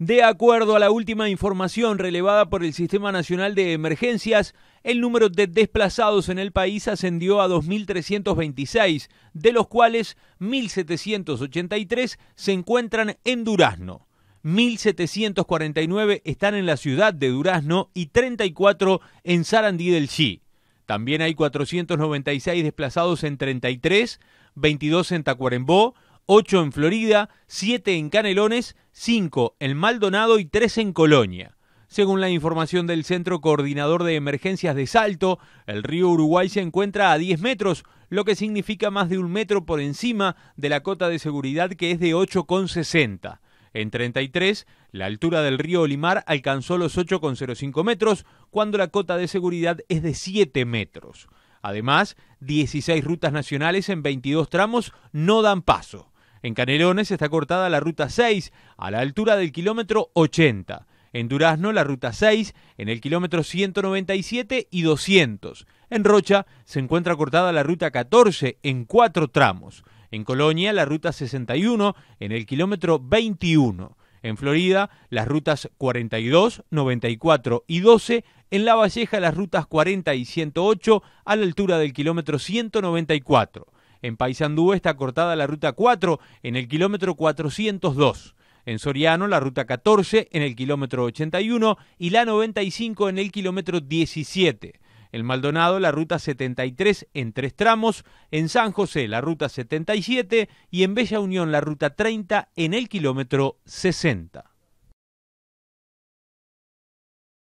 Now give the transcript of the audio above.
De acuerdo a la última información relevada por el Sistema Nacional de Emergencias, el número de desplazados en el país ascendió a 2.326, de los cuales 1.783 se encuentran en Durazno, 1.749 están en la ciudad de Durazno y 34 en Sarandí del Chi. También hay 496 desplazados en 33, 22 en Tacuarembó, 8 en Florida, 7 en Canelones, 5 en Maldonado y 3 en Colonia. Según la información del Centro Coordinador de Emergencias de Salto, el río Uruguay se encuentra a 10 metros, lo que significa más de un metro por encima de la cota de seguridad que es de 8,60. En 33, la altura del río Olimar alcanzó los 8,05 metros, cuando la cota de seguridad es de 7 metros. Además, 16 rutas nacionales en 22 tramos no dan paso. En Canelones está cortada la ruta 6 a la altura del kilómetro 80. En Durazno la ruta 6 en el kilómetro 197 y 200. En Rocha se encuentra cortada la ruta 14 en cuatro tramos. En Colonia la ruta 61 en el kilómetro 21. En Florida las rutas 42, 94 y 12. En La Valleja las rutas 40 y 108 a la altura del kilómetro 194. En Paysandú está cortada la ruta 4 en el kilómetro 402. En Soriano, la ruta 14 en el kilómetro 81 y la 95 en el kilómetro 17. En Maldonado, la ruta 73 en tres tramos. En San José, la ruta 77. Y en Bella Unión, la ruta 30 en el kilómetro 60.